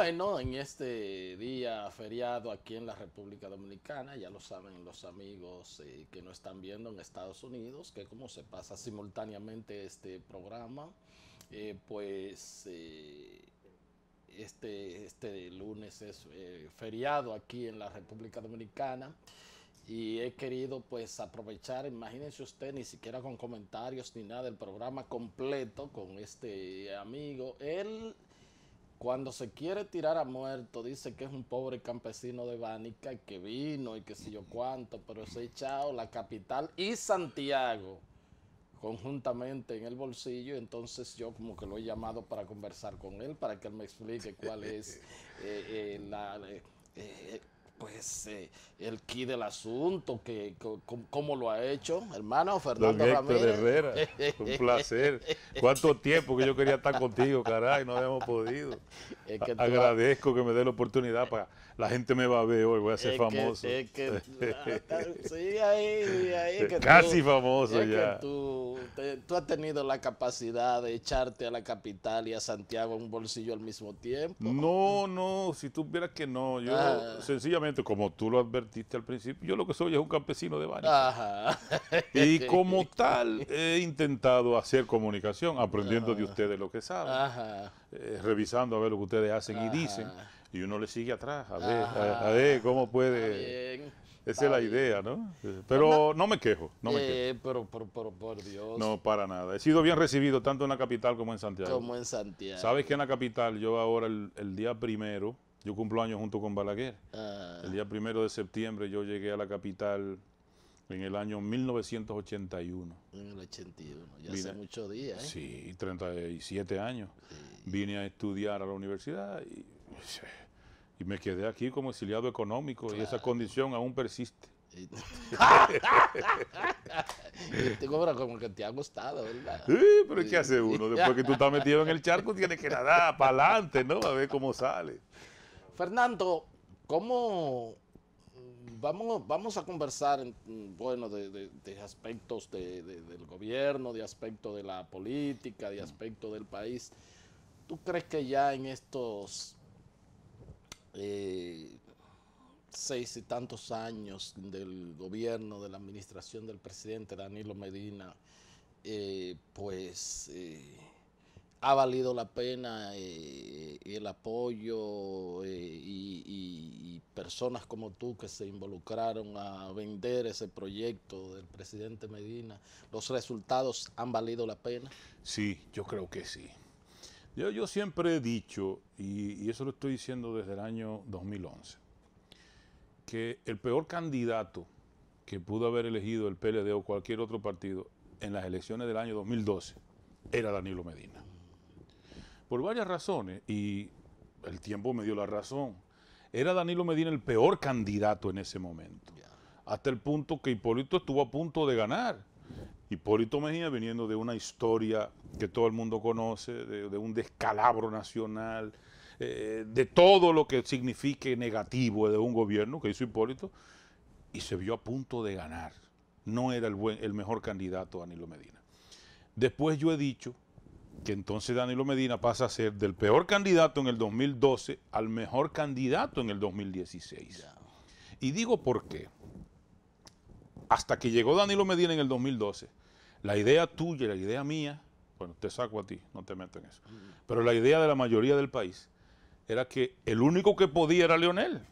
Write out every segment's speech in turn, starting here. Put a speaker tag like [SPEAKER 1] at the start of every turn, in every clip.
[SPEAKER 1] Bueno, en este día feriado aquí en la República Dominicana, ya lo saben los amigos eh, que nos están viendo en Estados Unidos, que como se pasa simultáneamente este programa, eh, pues eh, este, este lunes es feriado aquí en la República Dominicana y he querido pues aprovechar, imagínense usted, ni siquiera con comentarios ni nada, el programa completo con este amigo, él... Cuando se quiere tirar a muerto, dice que es un pobre campesino de Bánica que vino y que sé yo cuánto, pero se ha echado la capital y Santiago conjuntamente en el bolsillo, entonces yo como que lo he llamado para conversar con él, para que él me explique cuál es eh, eh, la... Eh, pues eh, el key del asunto, que, cómo lo ha hecho, hermano Fernando Ramírez. Herrera, un placer.
[SPEAKER 2] Cuánto tiempo que yo quería estar contigo, caray, no habíamos podido. Agradezco que me dé la oportunidad para la gente me va a ver hoy, voy a ser famoso. sí,
[SPEAKER 1] ahí, ahí que Casi famoso ya. Que tú, has tenido la capacidad de echarte a la capital y a Santiago en un bolsillo al mismo tiempo.
[SPEAKER 2] No, no, si tú vieras que no, yo ah. sencillamente como tú lo advertiste al principio, yo lo que soy es un campesino de varios. Y como tal, he intentado hacer comunicación, aprendiendo de ustedes lo que saben, eh, revisando a ver lo que ustedes hacen y dicen, y uno le sigue atrás, a ver, a, ver cómo puede... Esa es la idea, ¿no? Eh, pero no me quejo, no me eh,
[SPEAKER 1] quejo. Pero, por Dios. No,
[SPEAKER 2] para nada. He sido bien recibido tanto en la capital como en Santiago. Como
[SPEAKER 1] en Santiago. Sabes
[SPEAKER 2] que en la capital yo ahora el día primero yo cumplo años junto con Balaguer. Ah. El día primero de septiembre yo llegué a la capital en el año 1981. En el
[SPEAKER 1] 81, ya hace muchos días. ¿eh? Sí,
[SPEAKER 2] 37 años. Vine a estudiar a la universidad y, me quedé aquí como exiliado económico y esa condición aún persiste.
[SPEAKER 1] te cobra como que te ha gustado, ¿verdad? Sí,
[SPEAKER 2] pero ¿qué hace uno? Después que tú estás metido en el charco, tienes que
[SPEAKER 1] nadar para adelante, ¿no? A ver cómo sale. Fernando, ¿cómo mm, vamos, vamos a conversar mm, bueno, de, aspectos del gobierno, de aspecto de la política, de mm. aspecto del país? ¿Tú crees que ya en estos eh, seis y tantos años del gobierno, de la administración del presidente Danilo Medina, eh, pues eh, ha valido la pena eh, el apoyo eh, y, personas como tú que se involucraron a vender ese proyecto del presidente Medina, ¿los resultados han valido la pena? Sí, yo creo que sí. Yo, yo
[SPEAKER 2] siempre he dicho, y, y eso lo estoy diciendo desde el año 2011, que el peor candidato que pudo haber elegido el PLD o cualquier otro partido en las elecciones del año 2012 era Danilo Medina. Por varias razones, y el tiempo me dio la razón, era Danilo Medina el peor candidato en ese momento. Hasta el punto que Hipólito estuvo a punto de ganar. Hipólito Mejía viniendo de una historia que todo el mundo conoce, de, un descalabro nacional, eh, de todo lo que signifique negativo de un gobierno que hizo Hipólito, y se vio a punto de ganar. No era el mejor candidato Danilo Medina. Después yo he dicho que entonces Danilo Medina pasa a ser del peor candidato en el 2012 al mejor candidato en el 2016. Y digo por qué. Hasta que llegó Danilo Medina en el 2012, la idea tuya y la idea mía, bueno, te saco a ti, no te meto en eso, pero la idea de la mayoría del país era que el único que podía era Leonel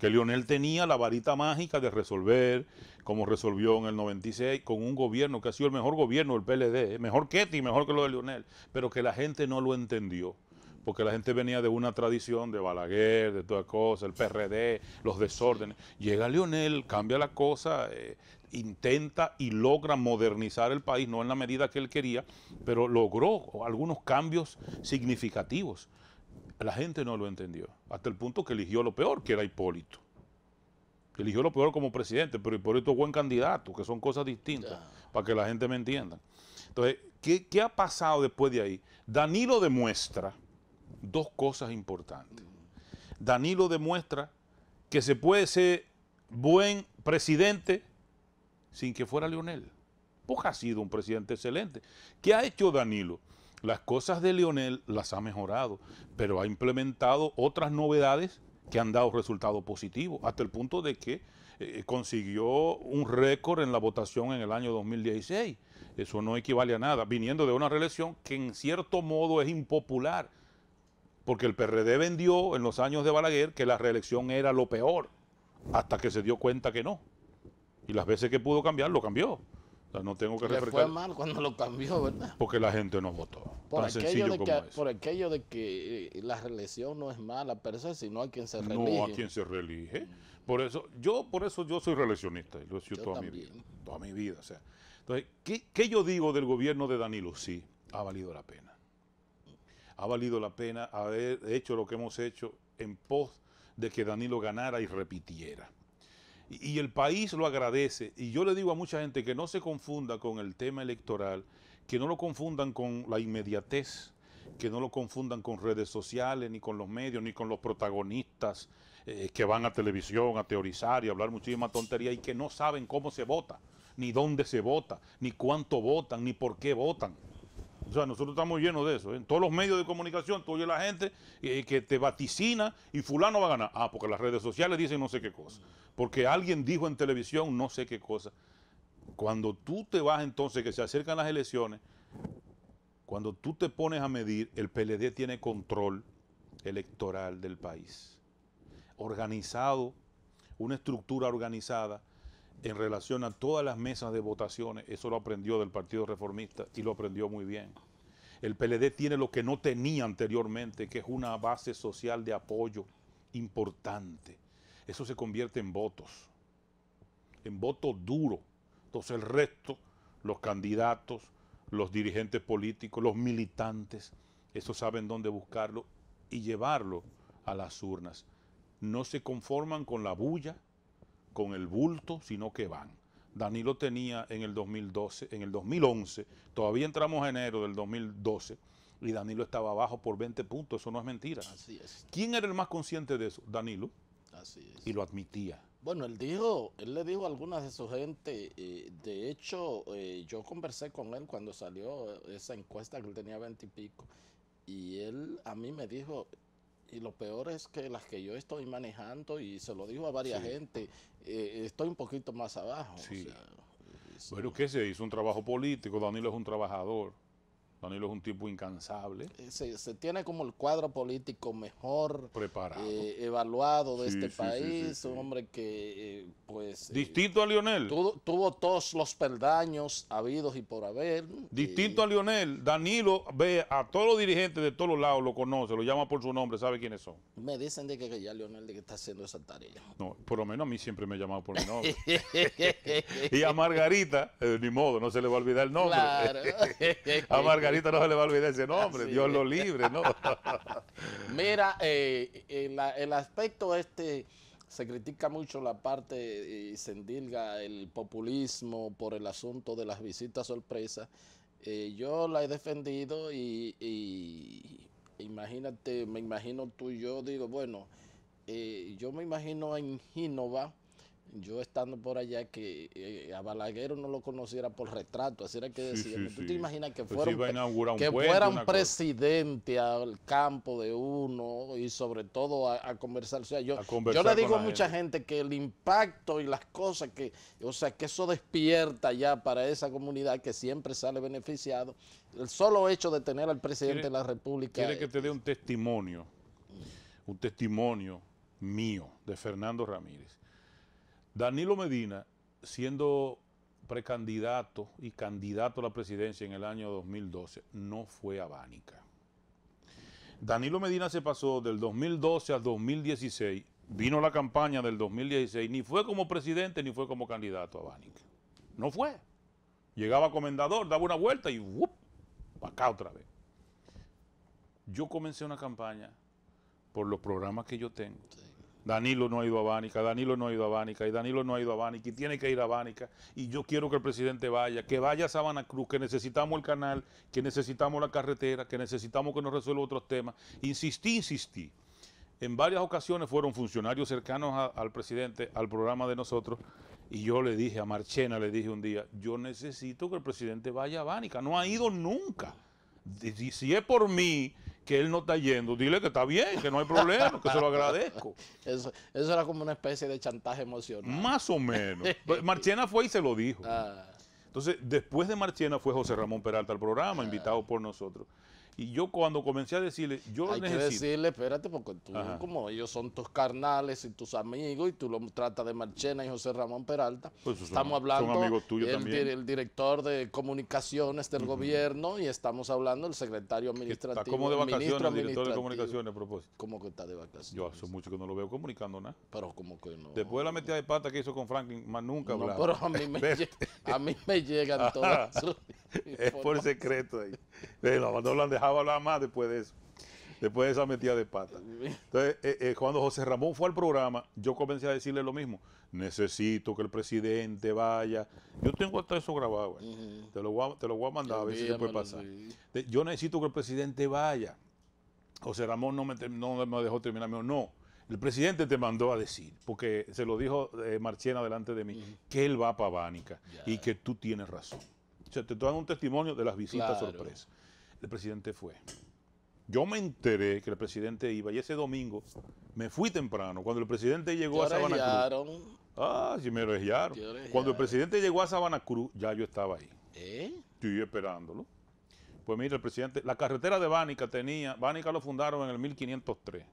[SPEAKER 2] que Lionel tenía la varita mágica de resolver, como resolvió en el 96, con un gobierno que ha sido el mejor gobierno del PLD, eh, mejor que ti, mejor que lo de Lionel, pero que la gente no lo entendió, porque la gente venía de una tradición de Balaguer, de toda cosa, el PRD, los desórdenes. Llega Lionel, cambia la cosa, eh, intenta y logra modernizar el país, no en la medida que él quería, pero logró algunos cambios significativos. La gente no lo entendió, hasta el punto que eligió lo peor, que era Hipólito. Eligió lo peor como presidente, pero Hipólito es buen candidato, que son cosas distintas, para que la gente me entienda. Entonces, ¿qué, ha pasado después de ahí? Danilo demuestra dos cosas importantes. Danilo demuestra que se puede ser buen presidente sin que fuera Leonel. Porque ha sido un presidente excelente. ¿Qué ha hecho Danilo? Las cosas de Lionel las ha mejorado, pero ha implementado otras novedades que han dado resultados positivos, hasta el punto de que eh, consiguió un récord en la votación en el año 2016. Eso no equivale a nada, viniendo de una reelección que en cierto modo es impopular, porque el PRD vendió en los años de Balaguer que la reelección era lo peor, hasta que se dio cuenta que no. Y las veces que pudo cambiar, lo cambió no tengo que refrescar. fue mal
[SPEAKER 1] cuando lo cambió, ¿verdad?
[SPEAKER 2] Porque la gente no votó. Por, aquello,
[SPEAKER 1] de que, eh, la reelección no es mala pero si no hay quien se reelige. No a quien
[SPEAKER 2] se reelige. Por eso, yo, por eso yo soy reeleccionista, lo he toda mi vida. Toda mi vida. Entonces, ¿qué yo digo del gobierno de Danilo? Sí, ha valido la pena. Ha valido la pena haber hecho lo que hemos hecho en pos de que Danilo ganara y repitiera. Y, el país lo agradece. Y yo le digo a mucha gente que no se confunda con el tema electoral, que no lo confundan con la inmediatez, que no lo confundan con redes sociales, ni con los medios, ni con los protagonistas eh, que van a televisión a teorizar y hablar muchísima tontería y que no saben cómo se vota, ni dónde se vota, ni cuánto votan, ni por qué votan. O sea, nosotros estamos llenos de eso. En ¿eh? todos los medios de comunicación, tú oyes la gente eh, que te vaticina y fulano va a ganar. Ah, porque las redes sociales dicen no sé qué cosa. Porque alguien dijo en televisión no sé qué cosa. Cuando tú te vas entonces, que se acercan las elecciones, cuando tú te pones a medir, el PLD tiene control electoral del país. Organizado, una estructura organizada en relación a todas las mesas de votaciones, eso lo aprendió del Partido Reformista y lo aprendió muy bien. El PLD tiene lo que no tenía anteriormente, que es una base social de apoyo importante. Eso se convierte en votos, en votos duros. Entonces el resto, los candidatos, los dirigentes políticos, los militantes, eso saben dónde buscarlo y llevarlo a las urnas. No se conforman con la bulla, con el bulto, sino que van. Danilo tenía en el 2012, en el 2011, todavía entramos en enero del 2012 y Danilo estaba abajo por 20 puntos, eso no es mentira. Así es. ¿Quién era el más consciente de eso? Danilo. Así es. Y lo admitía.
[SPEAKER 1] Bueno, él dijo, él le dijo a algunas de su gente, eh, de hecho eh, yo conversé con él cuando salió esa encuesta que él tenía 20 y pico y él a mí me dijo, y lo peor es que las que yo estoy manejando, y se lo digo a varias gente, eh, estoy un poquito más abajo. Sí.
[SPEAKER 2] bueno, ¿qué se hizo? Un trabajo político, Danilo es un trabajador. Danilo es un tipo incansable.
[SPEAKER 1] Eh, se, tiene como el cuadro político mejor preparado, eh, evaluado de este país, un hombre que, eh, pues... Distinto a Lionel. Tuvo, todos los peldaños habidos y por haber.
[SPEAKER 2] Distinto a Lionel, Danilo ve a todos los dirigentes de todos los lados, lo conoce, lo llama por su nombre, sabe quiénes son.
[SPEAKER 1] Me dicen de que, ya Lionel de que está haciendo esa tarea.
[SPEAKER 2] No, por lo menos a mí siempre me ha llamado por mi nombre. y a Margarita, ni modo, no se le va a olvidar el nombre. Claro. a Margarita Ahorita no se le va a olvidar ese nombre, Dios lo libre,
[SPEAKER 1] ¿no? Mira, eh, el aspecto este se critica mucho la parte y eh, se endilga el populismo por el asunto de las visitas sorpresas. Eh, yo la he defendido y, imagínate, me imagino tú y yo, digo, bueno, yo me imagino en Ginova yo estando por allá, que eh, a Balaguer no lo conociera por retrato, así era que decía. ¿Tú te imaginas que pues fuera, un, que presidente al campo de uno y sobre todo a, conversar? yo, le digo a mucha gente. que el impacto y las cosas que, o sea, que eso despierta ya para esa comunidad que siempre sale beneficiado, el solo hecho de tener al presidente de la República. Quiere que
[SPEAKER 2] te dé un testimonio, un testimonio mío de Fernando Ramírez Danilo Medina, siendo precandidato y candidato a la presidencia en el año 2012, no fue a Bánica. Danilo Medina se pasó del 2012 al 2016, vino la campaña del 2016, ni fue como presidente ni fue como candidato a Bánica. No fue. Llegaba comendador, daba una vuelta y ¡up! para acá otra vez. Yo comencé una campaña por los programas que yo tengo. Danilo no ha ido a Bánica, Danilo no ha ido a Bánica, y Danilo no ha ido a Bánica, y tiene que ir a Bánica, y yo quiero que el presidente vaya, que vaya a Sabana Cruz, que necesitamos el canal, que necesitamos la carretera, que necesitamos que nos resuelva otros temas. Insistí, insistí. En varias ocasiones fueron funcionarios cercanos al presidente, al programa de nosotros, y yo le dije a Marchena, le dije un día, yo necesito que el presidente vaya a Bánica, no ha ido nunca. Si es por mí, que él no está yendo, dile que está bien, que no hay problema, que se lo agradezco.
[SPEAKER 1] Eso, era como una especie de chantaje emocional.
[SPEAKER 2] Más o menos. Pues Marchena fue y se lo dijo. Ah. Entonces, después de Marchena fue José Ramón Peralta al programa, invitado por nosotros. Y yo cuando comencé a decirle, yo Hay necesito... que decirle,
[SPEAKER 1] espérate, porque tú, como ellos son tus carnales y tus amigos, y tú lo tratas de Marchena y José Ramón Peralta. Pues estamos hablando el, director de comunicaciones del gobierno y estamos hablando del secretario administrativo. Está como de vacaciones, director de comunicaciones
[SPEAKER 2] a propósito. ¿Cómo que está de vacaciones? Yo hace mucho que no lo veo comunicando nada. Pero como que no. Después de la metida de pata que hizo con Franklin, más nunca hablaba. No, pero a mí me, a mí
[SPEAKER 1] me llegan todas. es por
[SPEAKER 2] secreto ahí. Eh, no, lo han dejado hablar más después de eso. Después de esa metida de pata. Entonces, eh, eh, cuando José Ramón fue al programa, yo comencé a decirle lo mismo. Necesito que el presidente vaya. Yo tengo hasta eso grabado. te, lo voy a, mandar, a ver si se puede pasar. Yo necesito que el presidente vaya. José Ramón no me, dejó terminar. no, el presidente te mandó a decir, porque se lo dijo Marchena delante de mí, que él va para Bánica y que tú tienes razón sea, te dan un testimonio de las visitas sorpresas. sorpresa. El presidente fue. Yo me enteré que el presidente iba y ese domingo me fui temprano. Cuando el presidente llegó a Sabana rellaron. Cruz. Ah, sí, me Cuando el presidente llegó a Sabana Cruz, ya yo estaba ahí. ¿Eh? Estoy esperándolo. Pues mira, el presidente, la carretera de Vánica tenía, Bánica lo fundaron en el 1503.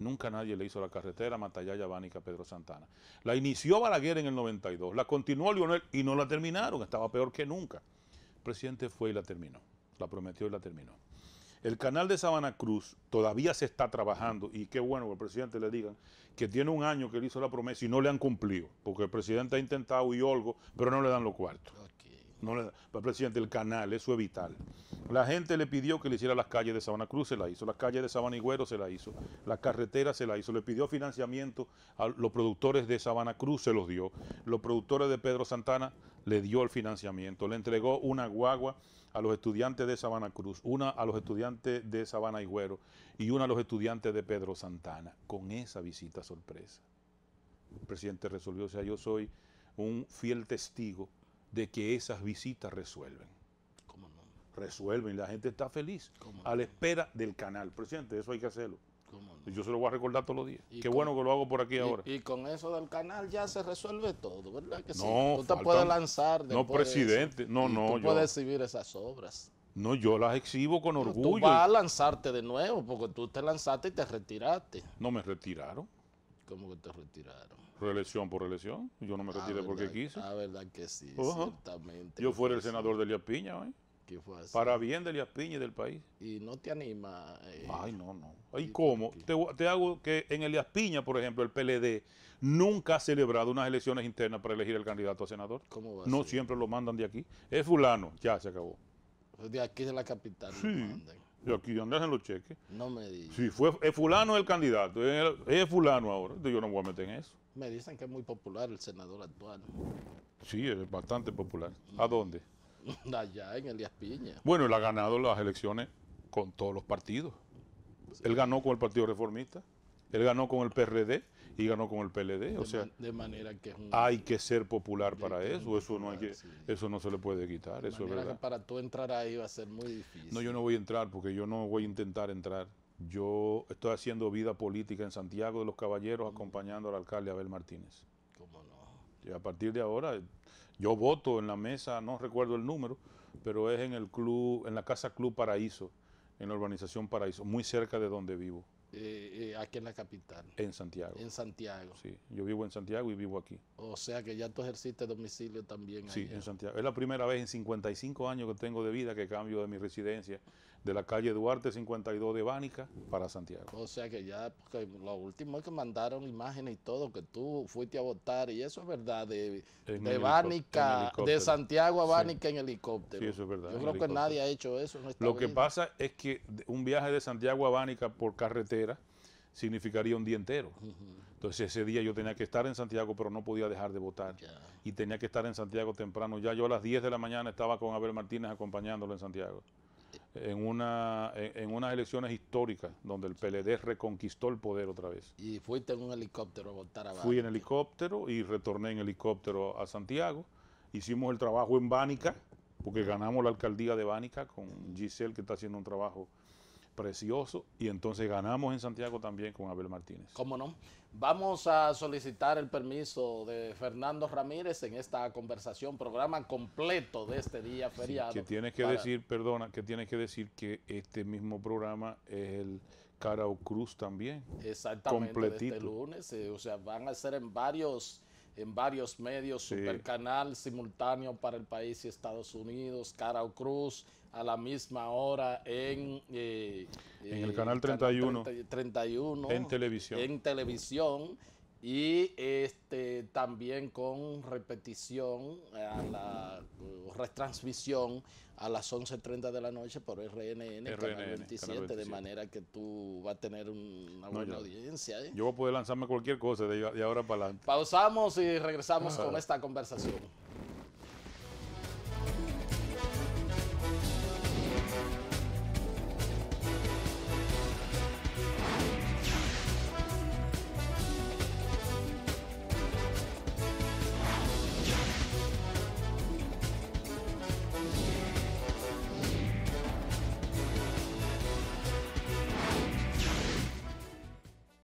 [SPEAKER 2] Nunca nadie le hizo la carretera Matallaya, Bánica, Pedro Santana. La inició Balaguer en el 92, la continuó Lionel y no la terminaron, estaba peor que nunca presidente fue y la terminó. La prometió y la terminó. El canal de Sabana Cruz todavía se está trabajando y qué bueno que el presidente le digan que tiene un año que le hizo la promesa y no le han cumplido, porque el presidente ha intentado y algo, pero no le dan los cuartos no el presidente del canal, eso es vital. La gente le pidió que le hiciera las calles de Sabana Cruz, se la hizo, las calles de Sabana Güero se la hizo, La carretera se la hizo, le pidió financiamiento a los productores de Sabana Cruz, se los dio, los productores de Pedro Santana le dio el financiamiento, le entregó una guagua a los estudiantes de Sabana Cruz, una a los estudiantes de Sabana Güero y una a los estudiantes de Pedro Santana, con esa visita sorpresa. El presidente resolvió, o sea, yo soy un fiel testigo de que esas visitas resuelven. ¿Cómo no? Resuelven, la gente está feliz a la espera del canal. Presidente, eso hay que hacerlo. Yo se lo voy a recordar todos los días. Qué bueno que lo hago por aquí ahora.
[SPEAKER 1] Y con eso del canal ya se resuelve todo, ¿verdad? Que no, sí? te puedes lanzar. No, presidente, no, no. Tú puedes exhibir esas obras.
[SPEAKER 2] No, yo las exhibo con orgullo. Tú vas a
[SPEAKER 1] lanzarte de nuevo porque tú te lanzaste y te retiraste. No me retiraron. ¿Cómo que te retiraron?
[SPEAKER 2] ¿Reelección por reelección? Yo no me ah, retiré porque quise.
[SPEAKER 1] Ah, verdad que sí, Exactamente. Yo fuera el senador de Elías Piña, ¿eh? fue Para
[SPEAKER 2] bien de Elías Piña y del país.
[SPEAKER 1] ¿Y no te anima? Eh,
[SPEAKER 2] Ay, no, no. ¿Y, cómo? Te, hago que en Elías Piña, por ejemplo, el PLD nunca ha celebrado unas elecciones internas para elegir al candidato a senador. ¿Cómo va No siempre lo mandan de aquí. Es fulano, ya se acabó.
[SPEAKER 1] De aquí de la capital sí.
[SPEAKER 2] Y aquí donde hacen los cheques.
[SPEAKER 1] No me digas.
[SPEAKER 2] Sí, fue, es fulano el candidato, es, fulano ahora. Yo no me voy a meter en eso.
[SPEAKER 1] Me dicen que es muy popular el senador actual.
[SPEAKER 2] Sí, es bastante popular. ¿A dónde?
[SPEAKER 1] Allá, en Elías Piña.
[SPEAKER 2] Bueno, él ha ganado las elecciones con todos los partidos. Él ganó con el Partido Reformista. Él ganó con el PRD y ganó con el PLD. o sea,
[SPEAKER 1] manera que hay
[SPEAKER 2] que ser popular para eso. eso no hay se le puede quitar. eso es verdad.
[SPEAKER 1] para tú entrar ahí va a ser muy difícil.
[SPEAKER 2] No, yo no voy a entrar porque yo no voy a intentar entrar. Yo estoy haciendo vida política en Santiago de los Caballeros mm. acompañando al alcalde Abel Martínez. ¿Cómo no? Y a partir de ahora yo voto en la mesa, no recuerdo el número, pero es en el club, en la casa Club Paraíso, en la urbanización Paraíso, muy cerca de donde vivo.
[SPEAKER 1] Eh, eh, aquí en la capital. En Santiago. En Santiago.
[SPEAKER 2] Sí, yo vivo en Santiago y vivo aquí.
[SPEAKER 1] O sea que ya tú ejerciste domicilio también. Sí, en
[SPEAKER 2] Santiago. Es la primera vez en 55 años que tengo de vida que cambio de mi residencia de la calle Duarte 52 de Bánica
[SPEAKER 1] para Santiago. O sea que ya, porque lo último es que mandaron imágenes y todo, que tú fuiste a votar y eso es verdad, de, de Bánica, de Santiago a Bánica en helicóptero. Sí, eso es verdad. Yo creo que nadie ha hecho eso. lo que
[SPEAKER 2] pasa es que un viaje de Santiago a Bánica por carretera significaría un día entero. Entonces ese día yo tenía que estar en Santiago, pero no podía dejar de votar. Y tenía que estar en Santiago temprano. Ya yo a las 10 de la mañana estaba con Abel Martínez acompañándolo en Santiago. En, una, en, unas elecciones históricas donde el PLD reconquistó el poder otra vez. ¿Y fuiste en un helicóptero a votar a Fui en helicóptero y retorné en helicóptero a Santiago. Hicimos el trabajo en Bánica, porque ganamos la alcaldía de Bánica con Giselle, que está haciendo un trabajo precioso y entonces ganamos en Santiago también con Abel Martínez.
[SPEAKER 1] ¿Cómo no? Vamos a solicitar el permiso de Fernando Ramírez en esta conversación, programa completo de este día feriado. que tienes que decir,
[SPEAKER 2] perdona, que tienes que decir que este mismo programa es el Carao Cruz también.
[SPEAKER 1] Exactamente, este completito. este lunes, eh, o sea, van a ser en varios en varios medios, Super Canal, simultáneo para el país y Estados Unidos, o Cruz, a la misma hora en... Eh, en el eh, canal 31. 31. En televisión. En televisión. Y este, también con repetición, eh, a la retransmisión a las 11.30 de la noche por RNN, canal, 27, de manera que tú vas a tener una buena audiencia. ¿eh?
[SPEAKER 2] Yo voy a poder lanzarme cualquier cosa de, ahora para adelante.
[SPEAKER 1] Pausamos y regresamos con esta conversación.